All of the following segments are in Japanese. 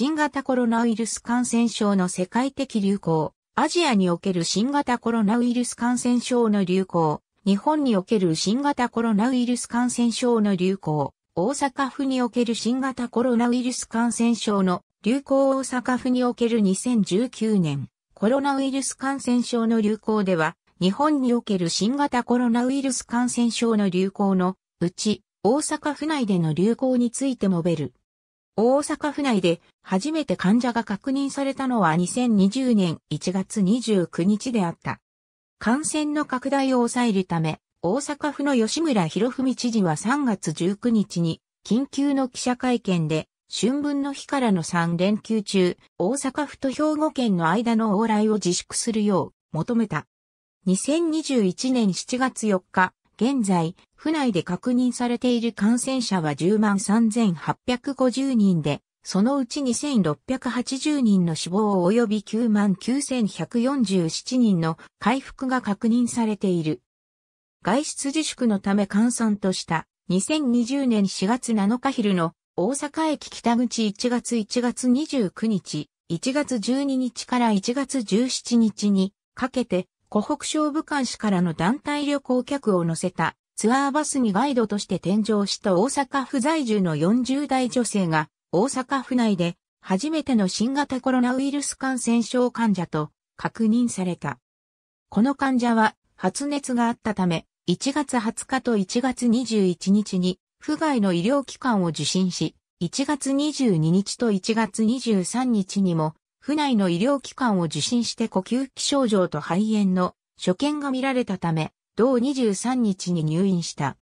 新型コロナウイルス感染症の世界的流行、アジアにおける新型コロナウイルス感染症の流行、日本における新型コロナウイルス感染症の流行、大阪府における新型コロナウイルス感染症の流行大阪府における2019年、コロナウイルス感染症の流行では、日本における新型コロナウイルス感染症の流行のうち、大阪府内での流行について述べる。大阪府内で初めて患者が確認されたのは2020年1月29日であった。感染の拡大を抑えるため、大阪府の吉村博文知事は3月19日に緊急の記者会見で、春分の日からの3連休中、大阪府と兵庫県の間の往来を自粛するよう求めた。2021年7月4日、現在、府内で確認されている感染者は10万3850人で、そのうち2680人の死亡及び9万9147人の回復が確認されている。外出自粛のため換算とした2020年4月7日昼の大阪駅北口1月1月29日、1月12日から1月17日にかけて湖北省武漢市からの団体旅行客を乗せたツアーバスにガイドとして転乗した大阪府在住の40代女性が、大阪府内で初めての新型コロナウイルス感染症患者と確認された。この患者は発熱があったため、1月20日と1月21日に、府外の医療機関を受診し、1月22日と1月23日にも、府内の医療機関を受診して呼吸器症状と肺炎の所見が見られたため、同23日に入院した。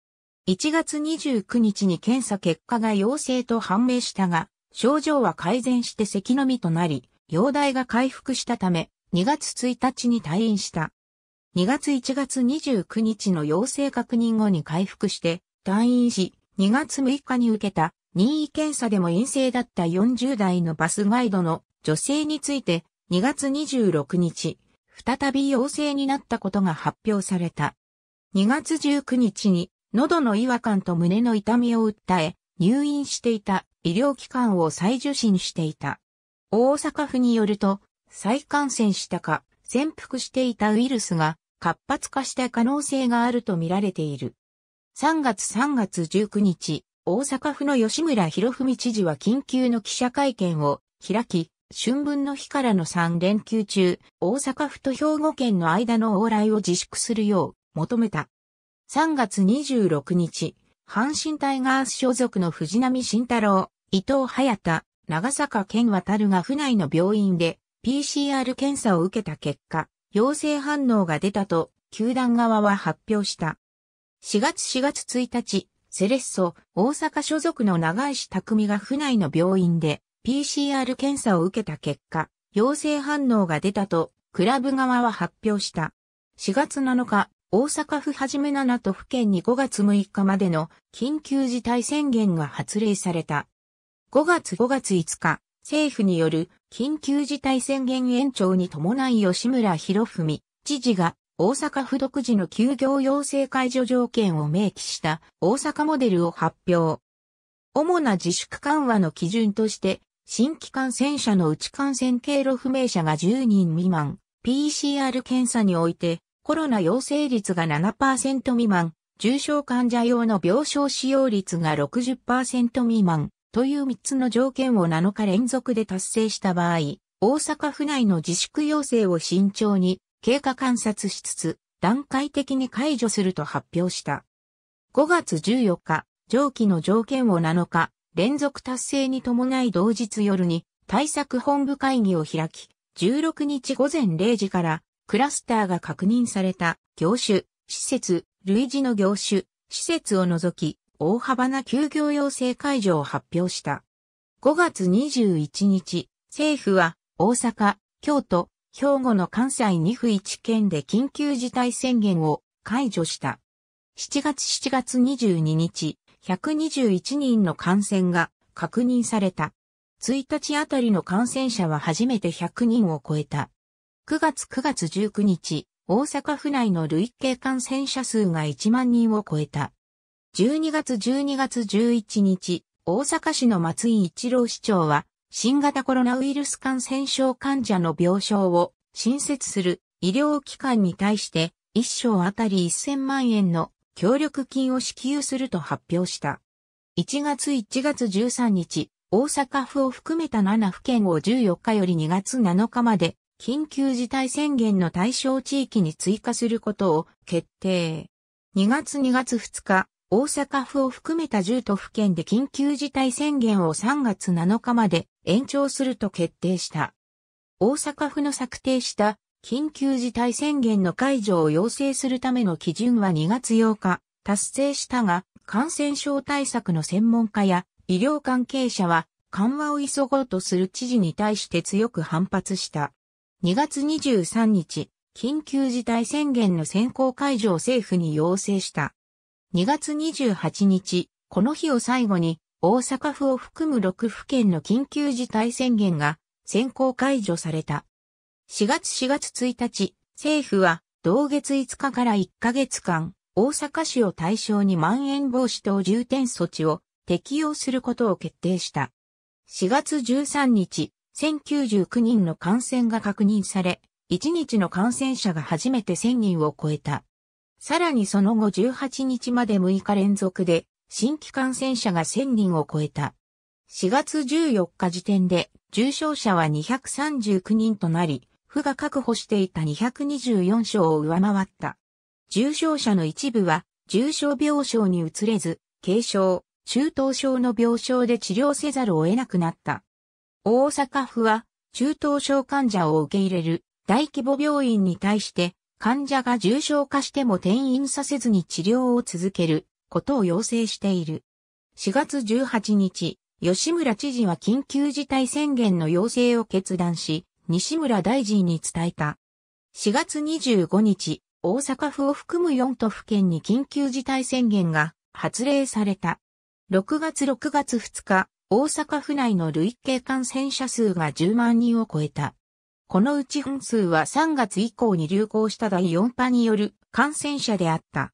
1月29日に検査結果が陽性と判明したが、症状は改善して咳のみとなり、容体が回復したため、2月1日に退院した。2月1月29日の陽性確認後に回復して、退院し、2月6日に受けた任意検査でも陰性だった40代のバスガイドの女性について2月26日、再び陽性になったことが発表された。2月19日に喉の違和感と胸の痛みを訴え、入院していた医療機関を再受診していた。大阪府によると、再感染したか、潜伏していたウイルスが活発化した可能性があるとみられている。3月3月19日、大阪府の吉村博文知事は緊急の記者会見を開き、春分の日からの3連休中、大阪府と兵庫県の間の往来を自粛するよう求めた。3月26日、阪神タイガース所属の藤波慎太郎、伊藤隼太、長坂健渡が府内の病院で PCR 検査を受けた結果、陽性反応が出たと、球団側は発表した。4月4月1日、セレッソ、大阪所属の長石匠が府内の病院で PCR 検査を受けた結果、陽性反応が出たと、クラブ側は発表した。4月7日、大阪府はじめ7都府県に5月6日までの緊急事態宣言が発令された。5月5月5日、政府による緊急事態宣言延長に伴い吉村博文知事が大阪府独自の休業要請解除条件を明記した大阪モデルを発表。主な自粛緩和の基準として、新規感染者のうち感染経路不明者が10人未満、PCR 検査においてコロナ陽性率が7%未満、重症患者用の病床使用率が60%未満という3つの条件を7日連続で達成した場合、大阪府内の自粛要請を慎重に経過観察しつつ、段階的に解除すると発表した。5月14日、上記の条件を7日、連続達成に伴い同日夜に対策本部会議を開き、16日午前0時からクラスターが確認された業種、施設、類似の業種、施設を除き、大幅な休業要請解除を発表した。5月21日、政府は大阪、京都、兵庫の関西2府1県で緊急事態宣言を解除した。7月7月22日、121人の感染が確認された。1日あたりの感染者は初めて100人を超えた。9月9月19日、大阪府内の累計感染者数が1万人を超えた。12月12月11日、大阪市の松井一郎市長は、新型コロナウイルス感染症患者の病床を新設する医療機関に対して、1床あたり1000万円の協力金を支給すると発表した。1月1月13日、大阪府を含めた7府県を14日より2月7日まで緊急事態宣言の対象地域に追加することを決定。2月2月2日、大阪府を含めた10都府県で緊急事態宣言を3月7日まで延長すると決定した。大阪府の策定した緊急事態宣言の解除を要請するための基準は2月8日達成したが、感染症対策の専門家や医療関係者は緩和を急ごうとする知事に対して強く反発した。2月23日、緊急事態宣言の選考解除を政府に要請した。2月28日、この日を最後に、大阪府を含む6府県の緊急事態宣言が選考解除された。4月4月1日、政府は同月5日から1ヶ月間、大阪市を対象にまん延防止等重点措置を適用することを決定した。4月13日、1099人の感染が確認され、1日の感染者が初めて1000人を超えた。さらにその後18日まで6日連続で、新規感染者が1000人を超えた。4月14日時点で、重症者は239人となり、府が確保していた224床を上回った。重症者の一部は、重症病床に移れず、軽症、中等症の病床で治療せざるを得なくなった。大阪府は中等症患者を受け入れる大規模病院に対して患者が重症化しても転院させずに治療を続けることを要請している。4月18日、吉村知事は緊急事態宣言の要請を決断し、西村大臣に伝えた。4月25日、大阪府を含む4都府県に緊急事態宣言が発令された。6月6月2日、大阪府内の累計感染者数が10万人を超えた。このうち本数は3月以降に流行した第4波による感染者であった。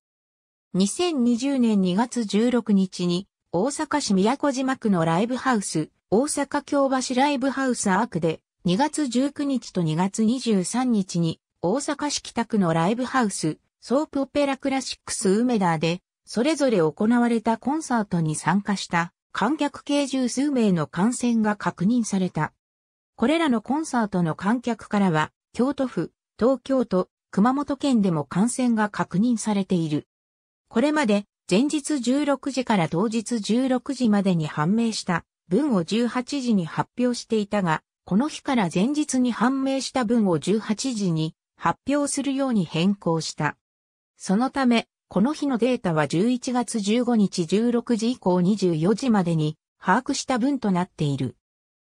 2020年2月16日に大阪市宮古島区のライブハウス、大阪京橋ライブハウスアークで2月19日と2月23日に大阪市北区のライブハウス、ソープオペラクラシックス梅田でそれぞれ行われたコンサートに参加した観客計十数名の感染が確認された。これらのコンサートの観客からは、京都府、東京都、熊本県でも感染が確認されている。これまで、前日16時から当日16時までに判明した分を18時に発表していたが、この日から前日に判明した分を18時に発表するように変更した。そのため、この日のデータは11月15日16時以降24時までに把握した分となっている。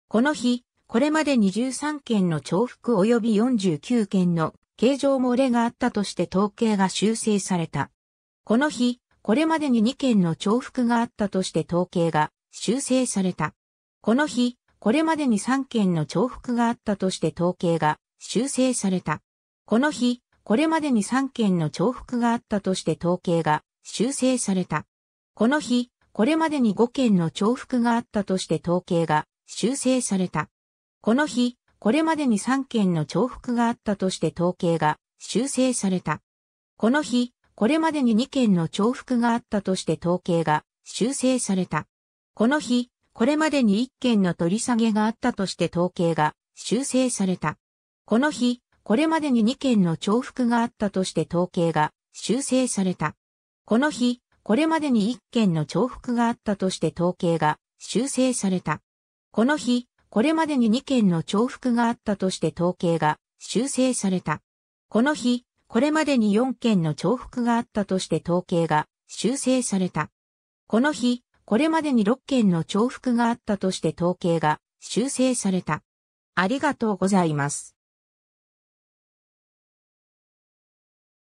この日、これまでに3件の重複及び49件の形状漏れがあったとして統計が修正された。この日、これまでに2件の重複があったとして統計が修正された。この日、これまでに3件の重複があったとして統計が修正された。この日、これまでに3件の重複があったとして統計が修正された。この日、これまでに5件の重複があったとして統計が修正された。この日、これまでに3件の重複があったとして統計が修正された。この日、これまでに2件の重複があったとして統計が修正された。この日、これまでに1件の取り下げがあったとして統計が修正された。この日、これまでに2件の重複があったとして統計が修正された。この日、これまでに1件の重複があったとして統計が修正された。この日、これまでに2件の重複があったとして統計が修正された。この日、これまでに4件の重複があったとして統計が修正された。この日、これまでに6件の重複があったとして統計が修正された。ありがとうございます。